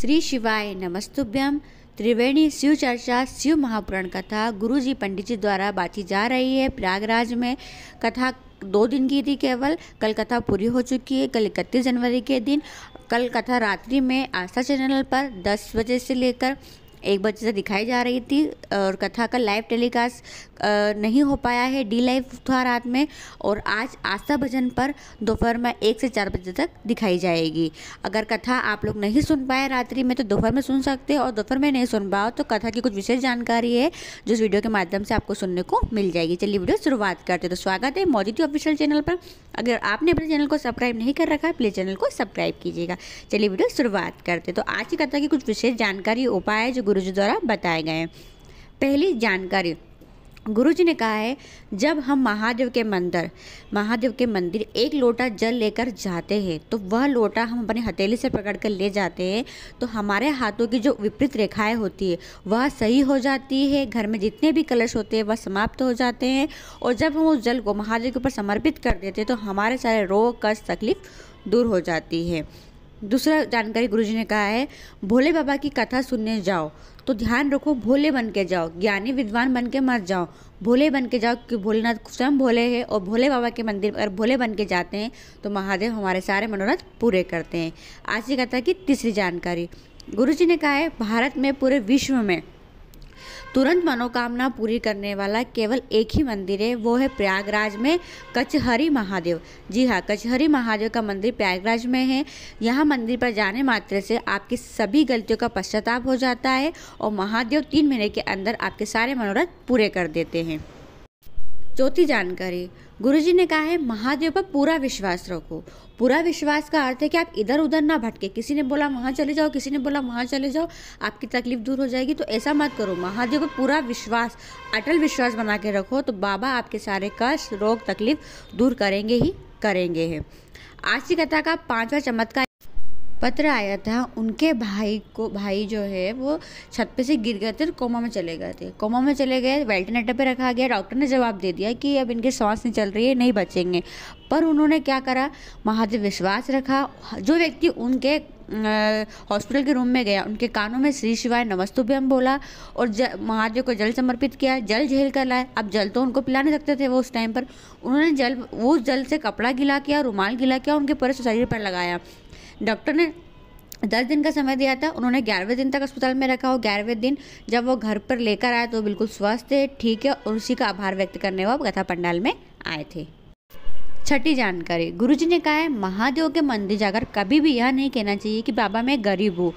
श्री शिवाय नमस्तुभ्यम त्रिवेणी शिव चर्चा शिव महापुराण कथा गुरुजी पंडित जी द्वारा बाती जा रही है प्रयागराज में कथा दो दिन की थी केवल कल कथा पूरी हो चुकी है कल इकतीस जनवरी के दिन कल कथा रात्रि में आस्था चैनल पर 10 बजे से लेकर एक बच्चे से दिखाई जा रही थी और कथा का लाइव टेलीकास्ट नहीं हो पाया है डी लाइव था रात में और आज आस्था भजन पर दोपहर में एक से चार बजे तक दिखाई जाएगी अगर कथा आप लोग नहीं सुन पाए रात्रि में तो दोपहर में सुन सकते हो और दोपहर में नहीं सुन पाओ तो कथा की कुछ विशेष जानकारी है जो इस वीडियो के माध्यम से आपको सुनने को मिल जाएगी चलिए वीडियो शुरुआत करते तो स्वागत है मोदी ऑफिशियल चैनल पर अगर आपने अपने चैनल को सब्सक्राइब नहीं कर रखा है प्लीज़ चैनल को सब्सक्राइब कीजिएगा चलिए वीडियो शुरुआत करते तो आज की कथा की कुछ विशेष जानकारी उपाय जो गुरु गुरु जी द्वारा बताए गए हैं पहली जानकारी गुरु जी ने कहा है जब हम महादेव के मंदिर महादेव के मंदिर एक लोटा जल लेकर जाते हैं तो वह लोटा हम अपने हथेली से पकड़ कर ले जाते हैं तो हमारे हाथों की जो विपरीत रेखाएं होती है वह सही हो जाती है घर में जितने भी कलश होते हैं वह समाप्त हो जाते हैं और जब हम उस जल को महादेव के ऊपर समर्पित कर देते हैं तो हमारे सारे रोग कष्ट तकलीफ दूर हो जाती है दूसरा जानकारी गुरुजी ने कहा है भोले बाबा की कथा सुनने जाओ तो ध्यान रखो भोले बन के जाओ ज्ञानी विद्वान बन के मत जाओ भोले बन के जाओ क्योंकि भोलेनाथ स्वयं भोले हैं और भोले बाबा के मंदिर अगर भोले बन के जाते हैं तो महादेव हमारे सारे मनोरथ पूरे करते हैं आज की कथा की तीसरी जानकारी गुरुजी ने कहा है भारत में पूरे विश्व में तुरंत मनोकामना पूरी करने वाला केवल एक ही मंदिर है वो है प्रयागराज में कचहरी महादेव जी हाँ कचहरी महादेव का मंदिर प्रयागराज में है यहाँ मंदिर पर जाने मात्र से आपकी सभी गलतियों का पश्चाताप हो जाता है और महादेव तीन महीने के अंदर आपके सारे मनोरथ पूरे कर देते हैं चौथी जानकारी गुरुजी ने कहा है महादेव पर पूरा विश्वास रखो पूरा विश्वास का अर्थ है कि आप इधर उधर ना भटके किसी ने बोला वहाँ चले जाओ किसी ने बोला वहाँ चले जाओ आपकी तकलीफ दूर हो जाएगी तो ऐसा मत करो महादेव पर पूरा विश्वास अटल विश्वास बना के रखो तो बाबा आपके सारे कष्ट रोग तकलीफ दूर करेंगे ही करेंगे है आज की कथा का पांचवा चमत्कार पत्र आया था उनके भाई को भाई जो है वो छत पे से गिर गए थे और कोमा में चले गए थे कोमा में चले गए वेल्टिनेटर पे रखा गया डॉक्टर ने जवाब दे दिया कि अब इनके सांस नहीं चल रही है नहीं बचेंगे पर उन्होंने क्या करा महादेव विश्वास रखा जो व्यक्ति उनके हॉस्पिटल के रूम में गया उनके कानों में श्री शिवाय नमस्तु भी हम बोला और महादेव को जल समर्पित किया जल झेल कर लाए अब जल तो उनको पिला नहीं सकते थे वो उस टाइम पर उन्होंने जल वो जल से कपड़ा गिला किया रुमाल गिला किया उनके पूरे शरीर पर लगाया डॉक्टर ने दस दिन का समय दिया था उन्होंने ग्यारहवें दिन तक अस्पताल में रखा हो ग्यारहवें दिन जब वो घर पर लेकर आया तो बिल्कुल स्वस्थ है ठीक है और उसी का आभार व्यक्त करने वो कथा पंडाल में आए थे छठी जानकारी गुरुजी ने कहा है महादेव के मंदिर जाकर कभी भी यह नहीं कहना चाहिए कि बाबा मैं गरीब हूँ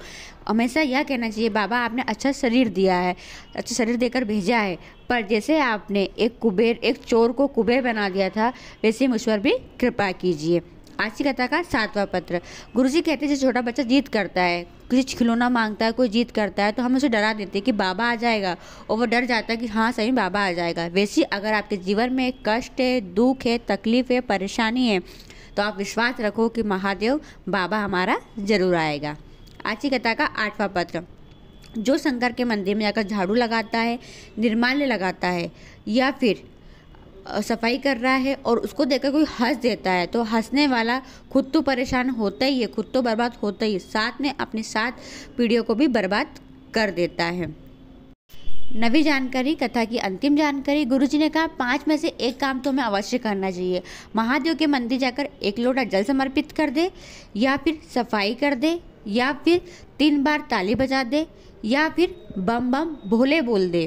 हमेशा यह कहना चाहिए बाबा आपने अच्छा शरीर दिया है अच्छा शरीर देकर भेजा है पर जैसे आपने एक कुबेर एक चोर को कुबेर बना दिया था वैसे मुझ पर भी कृपा कीजिए आज की कथा का सातवां पत्र गुरुजी कहते हैं जो छोटा बच्चा जीत करता है किसी खिलौना मांगता है कोई जीत करता है तो हम उसे डरा देते हैं कि बाबा आ जाएगा और वो डर जाता है कि हाँ सही बाबा आ जाएगा वैसे अगर आपके जीवन में कष्ट है दुख है तकलीफ है परेशानी है तो आप विश्वास रखो कि महादेव बाबा हमारा जरूर आएगा आज की कथा का आठवां पत्र जो शंकर के मंदिर में जाकर झाड़ू लगाता है निर्माल्य लगाता है या फिर सफाई कर रहा है और उसको देखकर कोई हंस देता है तो हंसने वाला खुद तो परेशान होता ही है खुद तो बर्बाद होता ही साथ में अपनी सात पीढ़ियों को भी बर्बाद कर देता है नवी जानकारी कथा की अंतिम जानकारी गुरुजी ने कहा पांच में से एक काम तो हमें अवश्य करना चाहिए महादेव के मंदिर जाकर एक लोटा जल समर्पित कर दे या फिर सफाई कर दे या फिर तीन बार ताली बजा दे या फिर बम बम भोले बोल दे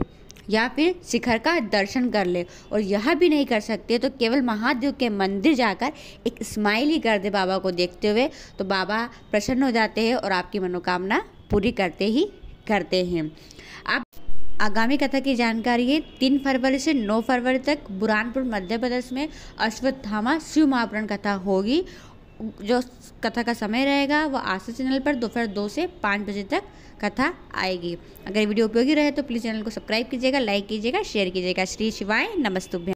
या फिर शिखर का दर्शन कर ले और यह भी नहीं कर सकते तो केवल महादेव के मंदिर जाकर एक स्माइल ही कर दे बाबा को देखते हुए तो बाबा प्रसन्न हो जाते हैं और आपकी मनोकामना पूरी करते ही करते हैं आप आगामी कथा की जानकारी है तीन फरवरी से नौ फरवरी तक बुरानपुर मध्य प्रदेश में अश्वत्थामा शिव महापुरण कथा होगी जो कथा का समय रहेगा वह आशा चैनल पर दोपहर दो से पाँच बजे तक कथा आएगी अगर वीडियो उपयोगी रहे तो प्लीज़ चैनल को सब्सक्राइब कीजिएगा लाइक कीजिएगा शेयर कीजिएगा श्री शिवाय नमस्तुभ्य